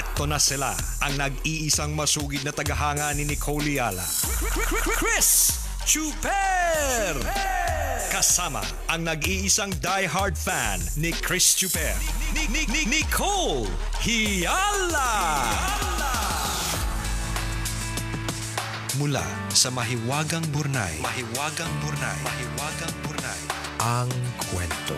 Eto na sila, ang nag-iisang masugid na tagahanga ni Nicole Yala. Chris Chuper! Kasama ang nag-iisang die-hard fan ni Chris Chuper. Nicole Hiala! Mula sa Mahiwagang Burnay. Mahiwagang Burnay. Mahiwagang Burnay. Ang kwento.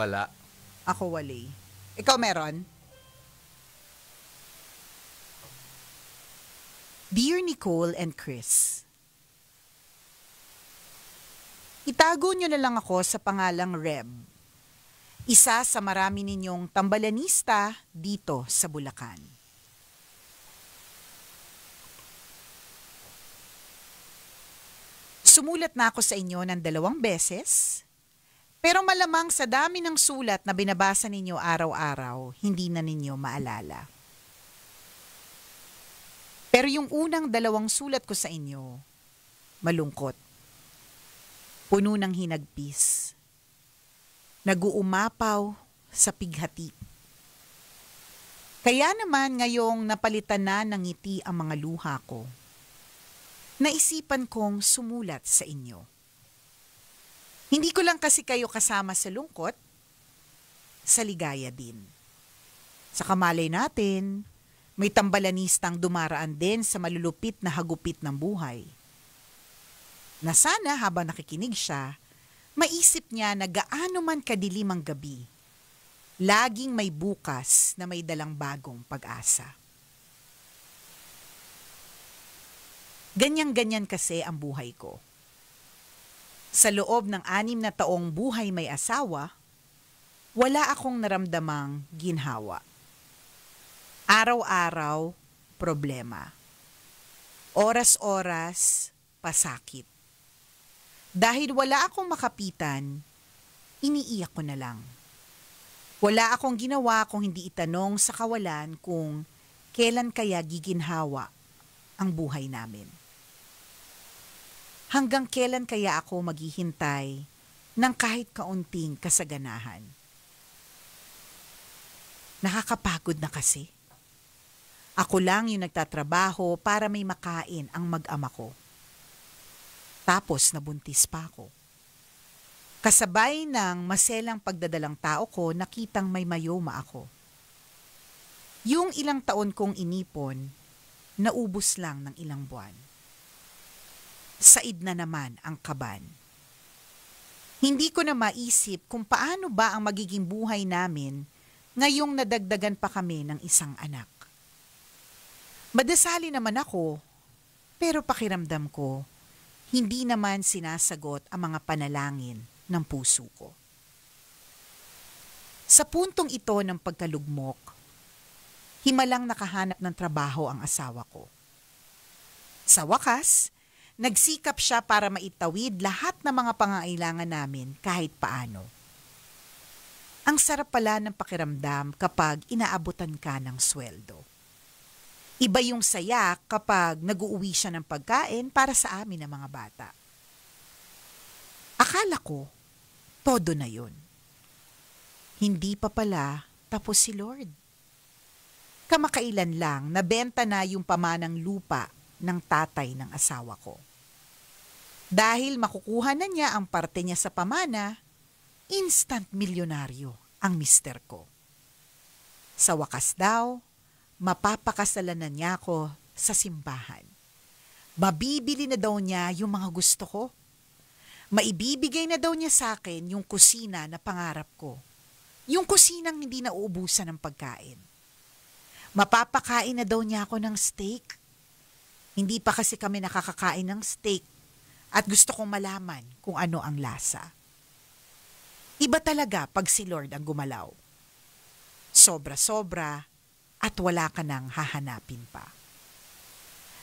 Wala. Ako wali. Ikaw meron? Dear Nicole and Chris, Itago nyo na lang ako sa pangalang Reb. Isa sa marami ninyong tambalanista dito sa Bulacan. Sumulat na ako sa inyo ng dalawang beses pero malamang sa dami ng sulat na binabasa ninyo araw-araw, hindi na ninyo maalala. Pero yung unang dalawang sulat ko sa inyo, malungkot. Puno ng hinagpis. Naguumapaw sa pighati. Kaya naman ngayong napalitan na ng ngiti ang mga luha ko, naisipan kong sumulat sa inyo. Hindi ko lang kasi kayo kasama sa lungkot, sa ligaya din. Sa kamalay natin, may tambalanistang dumaraan din sa malulupit na hagupit ng buhay. Na sana habang nakikinig siya, maisip niya na gaano man kadilim ang gabi, laging may bukas na may dalang bagong pag-asa. Ganyan-ganyan kasi ang buhay ko. Sa loob ng anim na taong buhay may asawa, wala akong naramdamang ginhawa. Araw-araw, problema. Oras-oras, pasakit. Dahil wala akong makapitan, iniiyak ko na lang. Wala akong ginawa kung hindi itanong sa kawalan kung kailan kaya giginhawa ang buhay namin. Hanggang kailan kaya ako maghihintay ng kahit kaunting kasaganahan? Nakakapagod na kasi. Ako lang yung nagtatrabaho para may makain ang mag-ama ko. Tapos nabuntis pa ako. Kasabay ng maselang pagdadalang tao ko, nakitang may mayoma ako. Yung ilang taon kong inipon, naubos lang ng ilang buwan said na naman ang kaban. Hindi ko na maisip kung paano ba ang magiging buhay namin ngayong nadagdagan pa kami ng isang anak. Madasali naman ako, pero pakiramdam ko, hindi naman sinasagot ang mga panalangin ng puso ko. Sa puntong ito ng pagkalugmok, himalang nakahanap ng trabaho ang asawa ko. Sa wakas, Nagsikap siya para maitawid lahat ng mga pangailangan namin kahit paano. Ang sarap pala ng pakiramdam kapag inaabutan ka ng sweldo. Iba yung saya kapag naguuwi siya ng pagkain para sa amin ng mga bata. Akala ko, todo na yun. Hindi pa pala tapos si Lord. Kamakailan lang nabenta na yung pamanang lupa ng tatay ng asawa ko. Dahil makukuha na niya ang parte niya sa pamana, instant milyonaryo ang mister ko. Sa wakas daw, mapapakasalan na niya ako sa simbahan. Mabibili na daw niya yung mga gusto ko. Maibibigay na daw niya sa akin yung kusina na pangarap ko. Yung kusinang hindi nauubusan ng pagkain. Mapapakain na daw niya ako ng steak. Hindi pa kasi kami nakakakain ng steak at gusto kong malaman kung ano ang lasa. Iba talaga pag si Lord ang gumalaw. Sobra-sobra at wala ka nang hahanapin pa.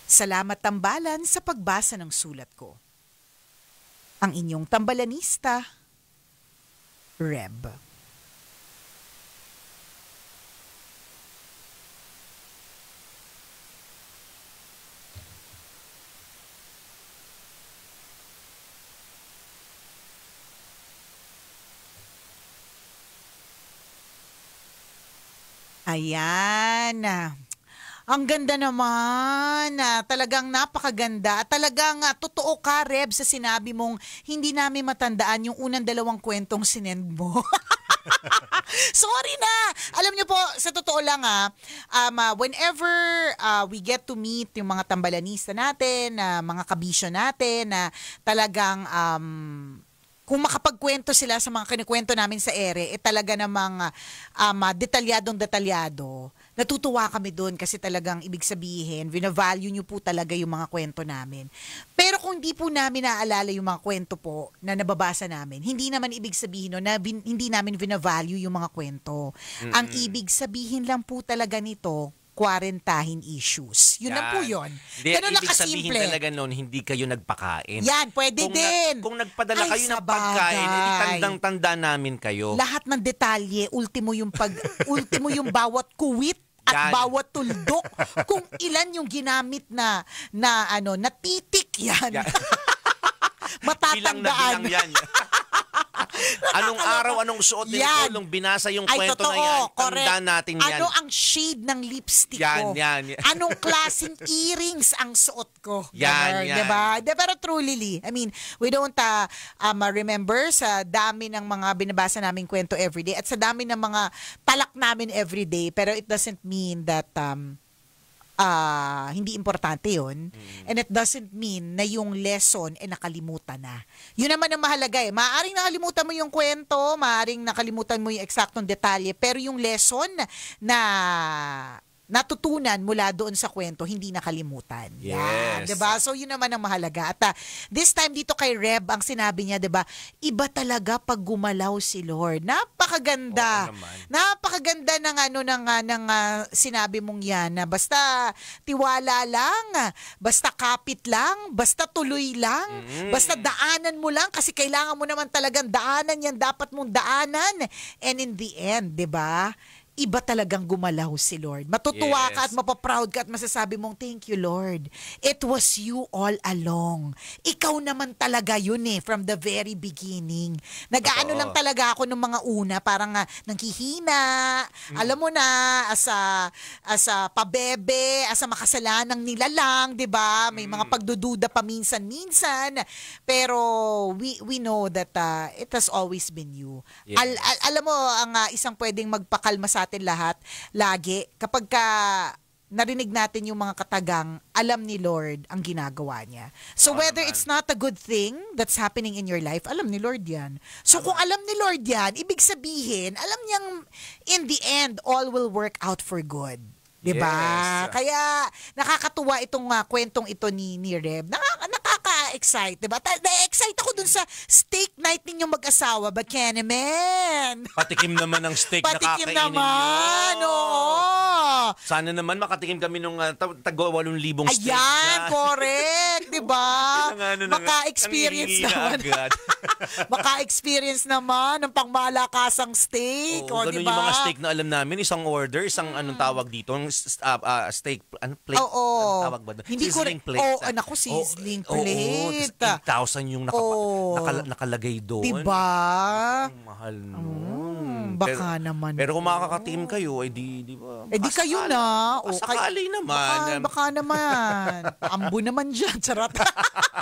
Salamat tambalan sa pagbasa ng sulat ko. Ang inyong tambalanista, Reb. Ayan. Ang ganda naman. talagang napakaganda. At talagang ah, totoo ka, Reb, sa sinabi mong hindi namin matandaan yung unang dalawang kwentong sinend mo. Sorry na. Alam niyo po, sa totoo lang ha, ah, um, uh, whenever uh, we get to meet yung mga tambalanista natin, uh, mga kabisyo natin na uh, talagang um, kung makapagkwento sila sa mga kinikwento namin sa ere, eh talaga namang um, ah, detalyadong detalyado. Natutuwa kami doon kasi talagang ibig sabihin, vina-value nyo po talaga yung mga kwento namin. Pero kung hindi po namin naaalala yung mga kwento po na nababasa namin, hindi naman ibig sabihin no, na bin, hindi namin vina-value yung mga kwento. Mm-hmm. Ang ibig sabihin lang po talaga nito, quarantahin issues. Yun yan. na po yun. Hindi, Ganun lang kasimple. Ibig sabihin talaga noon, hindi kayo nagpakain. Yan, pwede kung din. Na, kung nagpadala Ay, kayo ng pagkain, edi tandang-tanda namin kayo. Lahat ng detalye, ultimo yung pag ultimo yung bawat kuwit at yan. bawat tuldok kung ilan yung ginamit na na ano na titik yan, yan. matatandaan bilang na bilang yan anong araw, anong suot ni Yan. Nicole nung binasa yung Ay, kwento totoo, na yan? correct. Tandaan natin yan. Ano ang shade ng lipstick Yan, ko? yan, yan. Anong klaseng earrings ang suot ko? Yan, Ganun, yan. Diba? De, pero truly, Lee, I mean, we don't uh, um, remember sa dami ng mga binabasa namin kwento everyday at sa dami ng mga talak namin everyday, pero it doesn't mean that um, uh, hindi importante yon mm. And it doesn't mean na yung lesson eh nakalimutan na. Yun naman ang mahalaga eh. Maaring nakalimutan mo yung kwento, maaring nakalimutan mo yung eksaktong detalye, pero yung lesson na natutunan mula doon sa kwento, hindi nakalimutan. Yes. yeah, 'di ba? So 'yun naman ang mahalaga. At uh, this time dito kay Reb, ang sinabi niya, 'di ba? Iba talaga pag gumalaw si Lord. Napakaganda. Oo, Napakaganda ng ano ng ah, ng uh, sinabi mong 'yan na basta tiwala lang, basta kapit lang, basta tuloy lang, mm basta daanan mo lang kasi kailangan mo naman talagang daanan 'yan, dapat mong daanan. And in the end, 'di ba? iba talagang gumalaw si Lord. Matutuwa yes. ka at mapaproud ka at masasabi mong, thank you Lord. It was you all along. Ikaw naman talaga yun eh, from the very beginning. Nagaano lang talaga ako nung mga una, parang uh, ah, nangkihina, mm. alam mo na, as a, as a pabebe, as a makasalanang nilalang, di ba? May mm. mga pagdududa paminsan-minsan. Pero we we know that uh, it has always been you. Yes. Al, al, alam mo, ang uh, isang pwedeng magpakalma sa natin lahat lagi kapag ka narinig natin yung mga katagang, alam ni Lord ang ginagawa niya. So whether it's not a good thing that's happening in your life, alam ni Lord yan. So kung alam ni Lord yan, ibig sabihin, alam niyang in the end, all will work out for good. Diba? Yes. Kaya nakakatuwa itong uh, kwentong ito ni, ni Reb. Nakaka na-excite, diba? Ta- na-excite ako dun sa steak night ninyong mag-asawa, ba, Kenny Man? Patikim naman ng steak Patikim naman, oo. Sana naman makatikim kami nung uh, tag 8,000 steak. Ayan, na. correct, diba? ano Maka-experience naman. Maka-experience naman ng pangmalakasang steak. Oo, o, ganun diba? yung mga steak na alam namin, isang order, isang mm. anong tawag dito, uh, uh, steak, ano, plate, Oo. Anong tawag ba? Hindi seasoning ko, plate. Oo, oh, ah. anak ko, sizzling oh, plate. Oo, yun. Tapos 8,000 yung nakapa- oh. nakalagay doon. Diba? Ang mahal nun. Mm. Mm. baka pero, naman. Pero kung makaka-team kayo, eh di, di ba? Eh di kayo na. O, sakali naman. Baka, baka naman. Ambo naman dyan. Charot.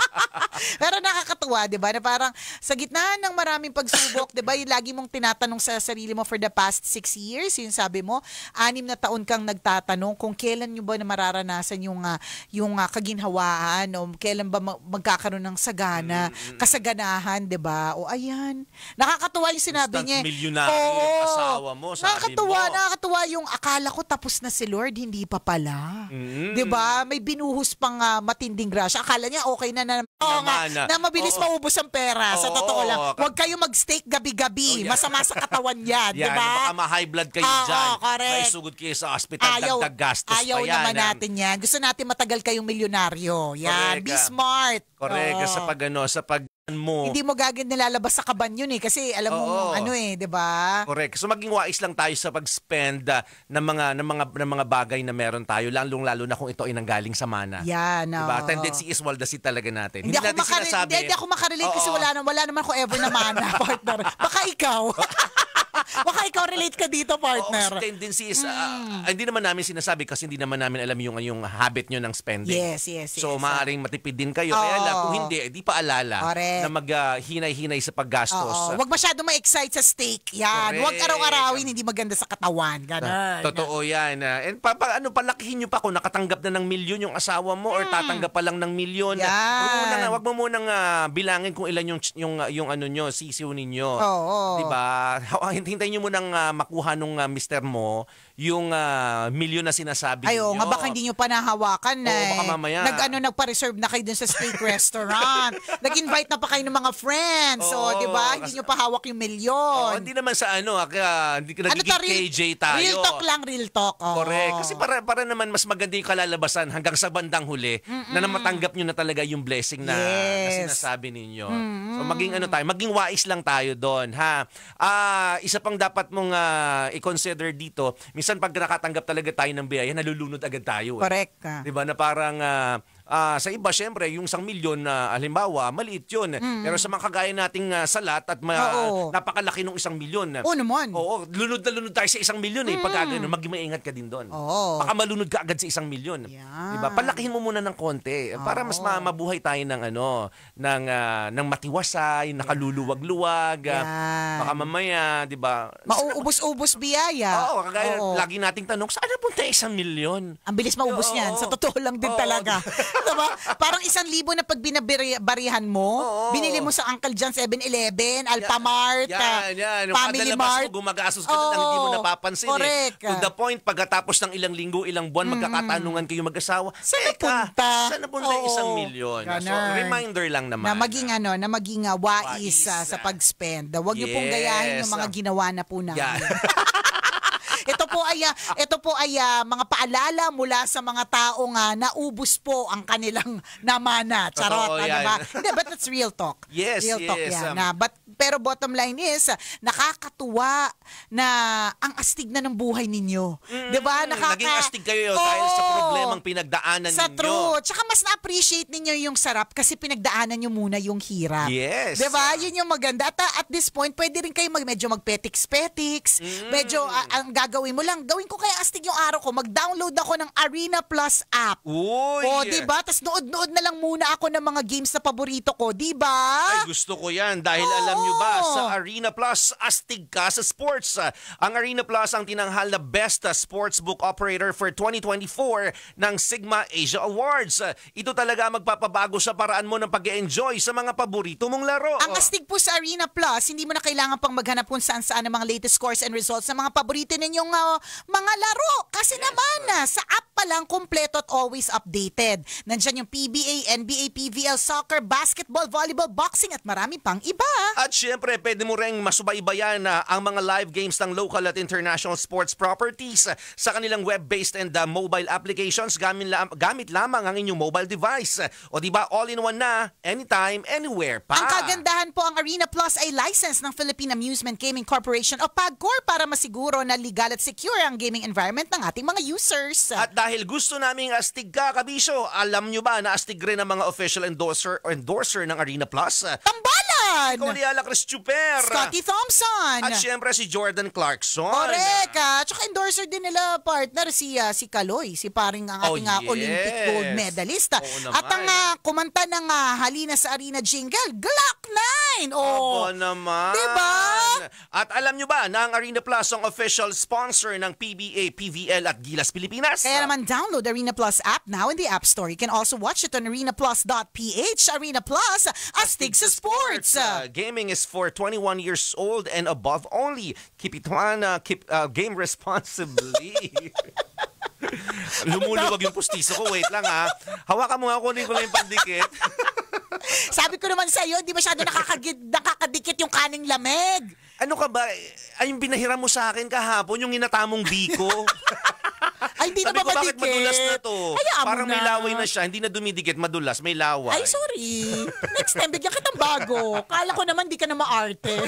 pero nakakatuwa, di ba? Na parang sa gitna ng maraming pagsubok, di ba? Yung lagi mong tinatanong sa sarili mo for the past six years, yun sabi mo, anim na taon kang nagtatanong kung kailan nyo ba na mararanasan yung, uh, yung uh, kaginhawaan o kailan ba magkakaroon ng sagana, mm, mm. kasaganahan, di ba? O ayan. Nakakatuwa yung sinabi Instant niya. Eh. Millionaire. Oo, asawa mo, sabi nakakatuwa, mo. Nakakatuwa yung akala ko tapos na si Lord, hindi pa pala. Mm. 'Di ba? May binuhos pang uh, matinding grasya. Akala niya okay na na. Oo nga, na, mabilis oo. maubos ang pera. Oo, sa totoo oo, lang. Huwag kayo mag-steak gabi-gabi. Oh, yeah. Masama sa katawan 'yan, 'di ba? Baka ma-high blood kayo oo, diyan. Oo, May sugod kayo sa ospital, ayaw, dagdag gastos ayaw pa 'yan. Ayaw naman natin 'yan. Gusto natin matagal kayong milyonaryo. Yan, correct. be ah. smart. Correct. Oh. Sa pag ano, sa pag mo. Hindi mo gagawin nilalabas sa kaban yun eh kasi alam mo Oo. ano eh, 'di ba? Correct. So maging wais lang tayo sa pag-spend ah, ng mga ng mga ng mga bagay na meron tayo, Lalo, lalo na kung ito ay nanggaling sa mana. Yan, Diba? oo. Tendency is waldasin talaga natin. Hindi, ako natin makarelate, hindi, hindi ako makarelate kasi wala, na, wala naman ako ever na mana, partner. Baka ikaw. Baka ikaw relate ka dito, partner. Oo, tendencies, ah, mm. uh, hindi naman namin sinasabi kasi hindi naman namin alam yung, yung habit nyo ng spending. Yes, yes, yes. So, yes. maaring matipid din kayo. Oh. Kaya lang, kung hindi, eh, di paalala Correct. na maghinay-hinay ah, uh, sa paggastos. Oo. Huwag masyado ma-excite sa steak. Yan. Huwag araw-arawin, hindi maganda sa katawan. Ganun. Totoo yan. And pa, pa, ano, palakihin nyo pa kung nakatanggap na ng milyon yung asawa mo hmm. or tatanggap pa lang ng milyon. Yan. Huwag mo nang, huwag mo uh, bilangin kung ilan yung, yung, yung, yung ano nyo, sisiw ninyo. Oo. Oh, oh. Diba? Hindi hintay nyo munang uh, makuha nung uh, mister mo yung uh, milyon na sinasabi Ay, niyo. nga, baka hindi niyo pa nahawakan na Oo, baka eh. mamaya. Nag, ano, nagpa-reserve na kayo dun sa steak restaurant. Nag-invite na pa kayo ng mga friends. Oo, so, di ba? Hindi niyo pa hawak yung milyon. Oh, hindi naman sa ano, ah, kaya hindi ka ano nagiging to, KJ tayo. Real talk lang, real talk. Oo. Correct. Kasi para, para naman mas maganda yung kalalabasan hanggang sa bandang huli Mm-mm. na matanggap niyo na talaga yung blessing na, yes. na sinasabi ninyo. Mm-mm. So, maging ano tayo, maging wais lang tayo doon, ha? Uh, isa pang dapat mong uh, i-consider dito, mis minsan pag nakatanggap talaga tayo ng biyaya, nalulunod agad tayo. Eh. Correct. Ah. 'Di na parang uh, Uh, sa iba, syempre, yung isang milyon na uh, halimbawa, maliit yun. Mm. Pero sa mga kagaya nating uh, salat at ma- napakalaki ng 1 milyon. Oo naman. Oo, lunod na lunod tayo sa 1 milyon. Eh. pag mm. ganun, mag maingat ka din doon. Oo. Baka malunod ka agad sa 1 milyon. Yeah. ba diba? Palakihin mo muna ng konti Oo. Eh, para mas ma- mabuhay tayo ng ano, ng, uh, ng matiwasay, nakaluluwag-luwag. Yeah. baka mamaya, di ba? Mauubos-ubos biyaya. Oo, kagaya Oo. lagi nating tanong, saan na punta 1 milyon? Ang bilis maubos niyan. Sa totoo lang din Oo. talaga. diba? Parang isang libo na pag binabarihan mo, Oo. binili mo sa Uncle John 7-Eleven, Alpamart, Yan, ah, yan. Yung Family kadalabas Mart. Mo, gumagastos ka na hindi mo napapansin eh. correct. eh. To the point, pagkatapos ng ilang linggo, ilang buwan, mm. magkakatanungan kayo mag-asawa. Saan napunta? Saan napunta yung Oo. isang milyon? So, reminder lang naman. na maging ano, na maging uh, wais Wais, ah, sa pag-spend. Huwag niyo pong gayahin yung mga ginawa na po namin. Yeah. Ito po ay ah, ito po ay uh, mga paalala mula sa mga tao nga ah, naubos po ang kanilang namana. Charot, Totoo, ano ba? Hindi, but it's real talk. Yes, real yes. Talk yan, um, na, but pero bottom line is nakakatuwa na ang astig na ng buhay ninyo. Mm, 'Di ba? Nakaka Naging astig kayo oh, dahil sa problemang pinagdaanan sa ninyo. Sa true. Tsaka mas na-appreciate ninyo yung sarap kasi pinagdaanan nyo muna yung hirap. Yes. 'Di ba? Yun yung maganda. At at this point, pwede rin kayo mag medyo magpetix-petix. Mm. Medyo uh, ang gagawin gagawin mo lang, gawin ko kaya astig yung araw ko, mag-download ako ng Arena Plus app. Uy! O, di ba? Tapos nood-nood na lang muna ako ng mga games na paborito ko, di ba? Ay, gusto ko yan dahil Oo. alam nyo ba, sa Arena Plus, astig ka sa sports. Ang Arena Plus ang tinanghal na best sportsbook operator for 2024 ng Sigma Asia Awards. Ito talaga magpapabago sa paraan mo ng pag enjoy sa mga paborito mong laro. Ang astig po sa Arena Plus, hindi mo na kailangan pang maghanap kung saan-saan ang mga latest scores and results sa mga paborito ninyong mga, mga laro. Kasi naman, sa app pa lang kumpleto at always updated. Nandiyan yung PBA, NBA, PVL, soccer, basketball, volleyball, boxing at marami pang iba. At syempre, pwede mo ring masubaybayan na ah, ang mga live games ng local at international sports properties ah, sa kanilang web-based and uh, mobile applications gamit, la- gamit lamang ang inyong mobile device. O di ba all-in-one na, anytime, anywhere pa. Ang kagandahan po ang Arena Plus ay license ng Philippine Amusement Gaming Corporation o PAGCOR para masiguro na legal at secure ang gaming environment ng ating mga users. At dahil dahil gusto naming astig ka, Kabiso. Alam nyo ba na astig rin ang mga official endorser or endorser ng Arena Plus? Tambalan! Ikaw ni Ala Cristuper. Scotty Thompson. At syempre si Jordan Clarkson. Correct. At ah. endorser din nila partner si uh, si Kaloy, si paring ang oh, ating oh, ah, yes. Olympic gold medalist. At ang uh, kumanta ng uh, Halina sa Arena Jingle, Glock 9. Oh, Opo naman. Diba? At alam nyo ba na ang Arena Plus ang official sponsor ng PBA, PVL at Gilas Pilipinas? Kaya naman everyone, download Arena Plus app now in the App Store. You can also watch it on arenaplus.ph. Arena Plus, astig sa sports. Uh, gaming is for 21 years old and above only. Keep it one, uh, keep uh, game responsibly. Lumuluwag yung pustiso ko. Wait lang ha. Ah. Hawakan mo nga kunin ko lang yung pandikit. Sabi ko naman sa iyo, hindi masyado nakakagid, nakakadikit yung kaning lamig. Ano ka ba? Ay, yung binahira mo sa akin kahapon, yung inatamong biko. Ay, hindi na ba ko, bakit madulas na to? Hayaan mo Parang may laway na siya. Hindi na dumidikit, madulas. May laway. Ay, sorry. Next time, bigyan kitang bago. Kala ko naman di ka na maarte.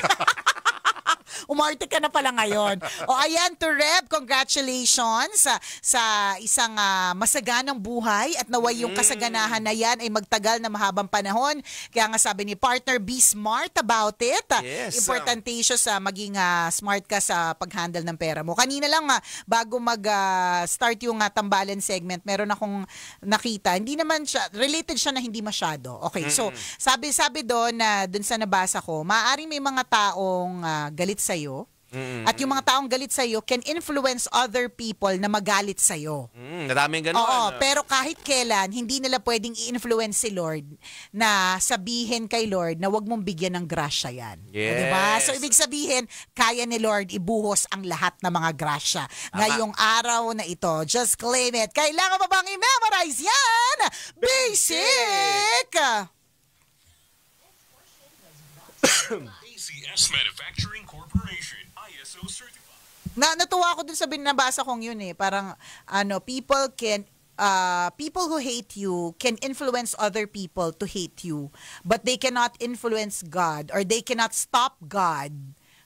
umarte ka na pala ngayon. o ayan, to Reb, congratulations sa, sa isang uh, masaganang buhay at naway yung mm. kasaganahan na yan ay magtagal na mahabang panahon. Kaya nga sabi ni partner, be smart about it. Yes. Um, Importante siya ah, sa maging uh, smart ka sa pag-handle ng pera mo. Kanina lang uh, bago mag-start uh, yung uh, tambalan segment, meron akong nakita. Hindi naman siya, related siya na hindi masyado. Okay, mm-hmm. so sabi sabi doon na uh, doon sa nabasa ko, maaaring may mga taong uh, galit sa'yo, mm At yung mga taong galit sa iyo can influence other people na magalit sa iyo. Mm, nadaming ganun. Oo, ano? pero kahit kailan hindi nila pwedeng i-influence si Lord na sabihin kay Lord na 'wag mong bigyan ng grasya 'yan. Yes. O, diba? So ibig sabihin, kaya ni Lord ibuhos ang lahat ng mga grasya ngayong araw na ito. Just claim it. Kailangan mo bang i-memorize 'yan? Basic. Basic. ICS Manufacturing Corporation, ISO certified. Na natuwa ako dun sa binabasa kong yun eh, parang ano, people can uh, people who hate you can influence other people to hate you, but they cannot influence God or they cannot stop God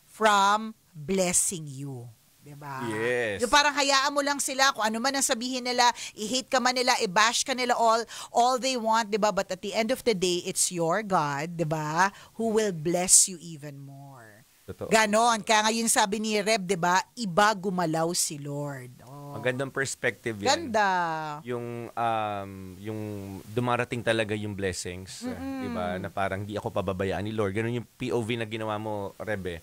from blessing you. 'di ba? Yes. Yung parang hayaan mo lang sila kung ano man ang sabihin nila, i-hate ka man nila, i-bash ka nila all all they want, 'di ba? But at the end of the day, it's your God, 'di ba? Who will bless you even more. Totoo. Ganon. Kaya ngayon sabi ni Reb, 'di ba? Iba gumalaw si Lord. Oh. Ang gandang perspective 'yan. Ganda. Yung um yung dumarating talaga yung blessings, mm-hmm. 'di ba? Na parang di ako pababayaan ni Lord. Ganon yung POV na ginawa mo, Rebe. Eh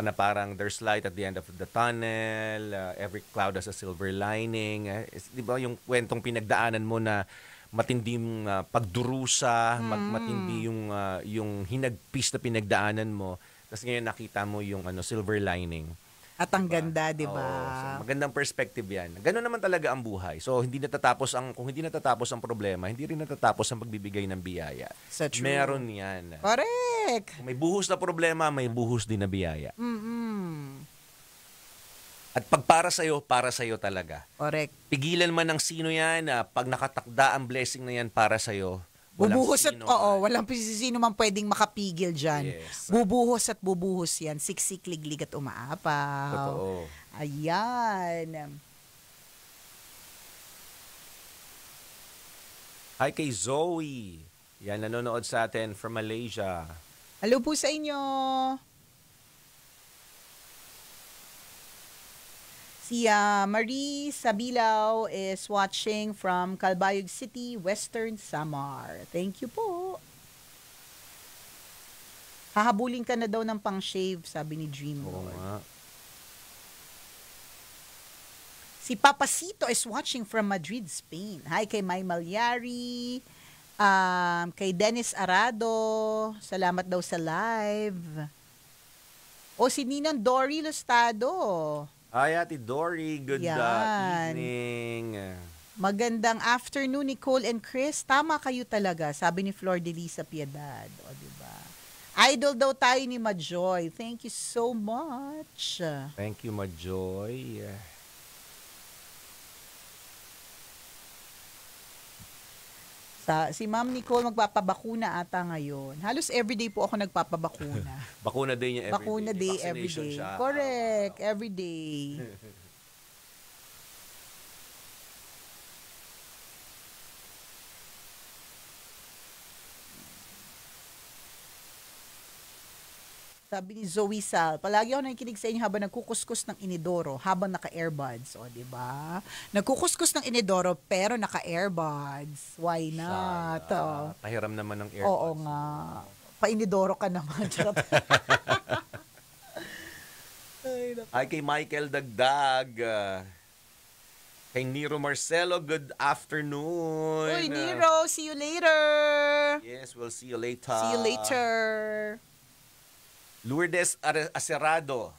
na parang there's light at the end of the tunnel, uh, every cloud has a silver lining. Uh, di ba yung kwentong pinagdaanan mo na matindi yung uh, pagdurusa, mm. mag, matindi yung, uh, yung hinagpis na pinagdaanan mo. Tapos ngayon nakita mo yung ano silver lining. At ang diba? ganda, 'di ba? So, magandang perspective 'yan. Ganun naman talaga ang buhay. So hindi natatapos ang kung hindi natatapos ang problema, hindi rin natatapos ang pagbibigay ng biyaya. So, true. Meron 'yan. Correct. Correct. Kung may buhos na problema, may buhos din na biyaya. Mm-hmm. At pag para sa iyo, para sa iyo talaga. Correct. Pigilan man ng sino 'yan, ah, pag nakatakda ang blessing na 'yan para sa iyo. Bubuhos at oo, walang sino man pwedeng makapigil diyan. Yes. Bubuhos at bubuhos 'yan, siksik liglig at umaapaw. Totoo. Ayan. Hi kay Zoe. Yan nanonood sa atin from Malaysia. Hello po sa inyo. Si uh, Marie Sabilao is watching from Calbayog City, Western Samar. Thank you po. Hahabulin ka na daw ng pang-shave, sabi ni Dream Lord. Oo nga. Si Papacito is watching from Madrid, Spain. Hi kay May Malyari. Hi Um, kay Dennis Arado, salamat daw sa live. O si Ninang Dory Lustado. Ay, Ate Dory, good uh, Yan. evening. Magandang afternoon, Nicole and Chris. Tama kayo talaga, sabi ni Flor Delisa Piedad. O, di ba? Idol daw tayo ni Majoy. Thank you so much. Thank you, Majoy. bata. Si Ma'am Nicole magpapabakuna ata ngayon. Halos everyday po ako nagpapabakuna. Bakuna day niya everyday. Bakuna day everyday. Every day. Correct, everyday. Sabi ni Zoe Sal, palagi ako nakikinig sa inyo habang nagkukuskus ng inidoro, habang naka-earbuds. O, di ba? Nagkukuskus ng inidoro, pero naka-earbuds. Why not? Sana. Oh. Pahiram naman ng earbuds. Oo nga. Painidoro ka naman. Ay, Ay, kay Michael Dagdag. Ah, kay Nero Marcelo, good afternoon. Uy, Nero, see you later. Yes, we'll see you later. See you later. Lourdes Acerado,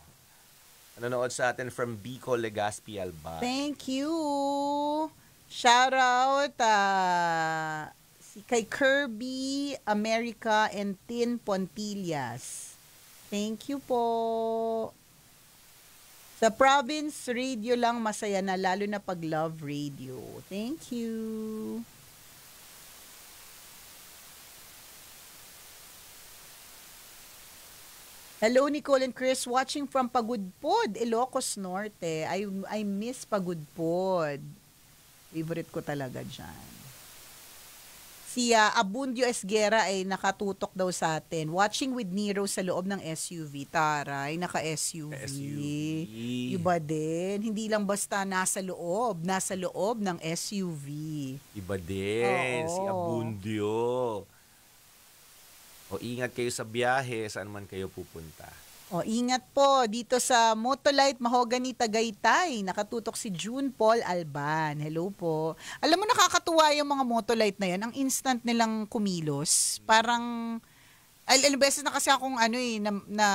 nanonood sa atin from Bicol, Legazpi, Alba. Thank you! Shout out uh, ah, kay Kirby America and Tin Pontillas. Thank you po. Sa province radio lang masaya na lalo na pag love radio. Thank you. Hello, Nicole and Chris. Watching from Pagudpod, Ilocos Norte. I, I miss Pagudpod. Favorite ko talaga dyan. Si uh, Abundio Esguera ay nakatutok daw sa atin. Watching with Nero sa loob ng SUV. Taray, naka-SUV. SUV. Iba din. Hindi lang basta nasa loob. Nasa loob ng SUV. Iba din. Oo. Si Abundio. O ingat kayo sa biyahe, saan man kayo pupunta. O ingat po dito sa Motolite Mahogany Tagaytay. Nakatutok si June Paul Alban. Hello po. Alam mo nakakatuwa yung mga Motolite na yan. Ang instant nilang kumilos. Parang al beses na kasi akong ano eh na, na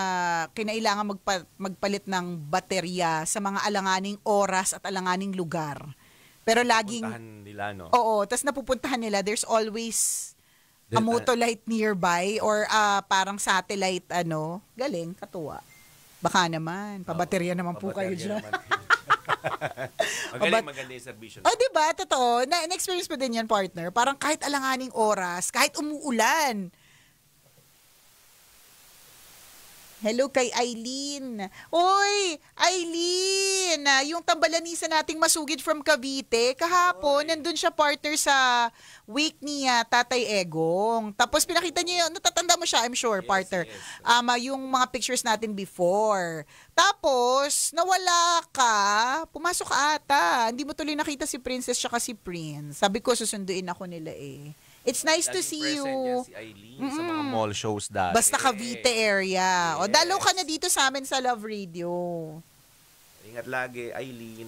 kinailangan magpa, magpalit ng baterya sa mga alanganing oras at alanganing lugar. Pero laging nila no. Oo, tas napupuntahan nila there's always a ah, motolite uh, nearby or uh, parang satellite ano. Galing, katuwa. Baka naman, pabaterya naman po kayo dyan. magaling, magaling service. Oh, ah, di ba? Totoo. Na-experience mo din yan, partner. Parang kahit alanganing oras, kahit umuulan, Hello kay Eileen. Oy, Eileen! Ah, yung tambalanisa nating masugid from Cavite, kahapon, Oy. nandun siya partner sa wake ni uh, Tatay Egong. Tapos pinakita niya, natatanda mo siya, I'm sure, yes, partner. Yes, Um, ah, yung mga pictures natin before. Tapos, nawala ka, pumasok ata. Hindi mo tuloy nakita si Princess siya si Prince. Sabi ko, susunduin ako nila eh. It's nice Laging to see you. si mm-mm. sa mga mall shows dati. Basta Cavite area. Yes. O dalaw ka na dito sa amin sa Love Radio. Ingat lagi, Eileen.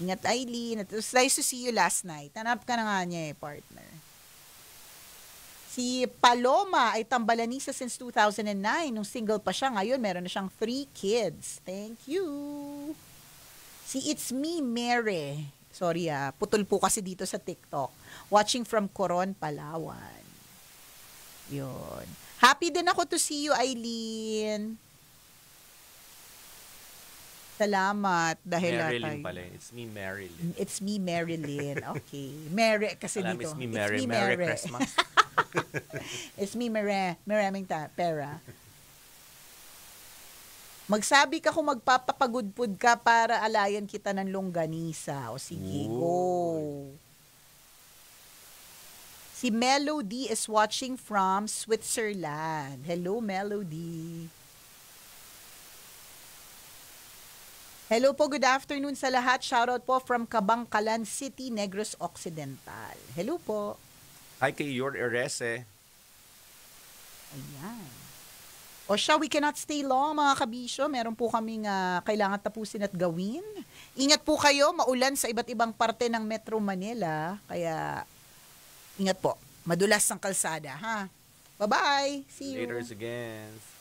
Ingat, Eileen. It was nice to see you last night. Hanap ka na nga niya eh, partner. Si Paloma ay tambalanisa since 2009. Nung single pa siya, ngayon meron na siyang three kids. Thank you. Si It's Me, Mary. Sorry ah, putol po kasi dito sa TikTok. Watching from Coron, Palawan. Yun. Happy din ako to see you, Eileen. Salamat dahil Marilyn pala. It's me, Marilyn. It's me, Marilyn. Okay. Mary kasi Alam, dito. It's me, Mary. It's me, Mary. Merry Christmas. it's me, Mary. Maraming ta pera. Magsabi ka kung magpapapagudpod ka para alayan kita ng longganisa. O sige, Ooh. go. Si Melody is watching from Switzerland. Hello, Melody. Hello po, good afternoon sa lahat. Shoutout po from Kabangkalan City, Negros Occidental. Hello po. Hi kay Yor Erese. Ayan. O siya, we cannot stay long mga kabisyo. Meron po kaming uh, kailangan tapusin at gawin. Ingat po kayo, maulan sa iba't ibang parte ng Metro Manila. Kaya ingat po. Madulas ang kalsada, ha? Bye-bye. See you. Later again.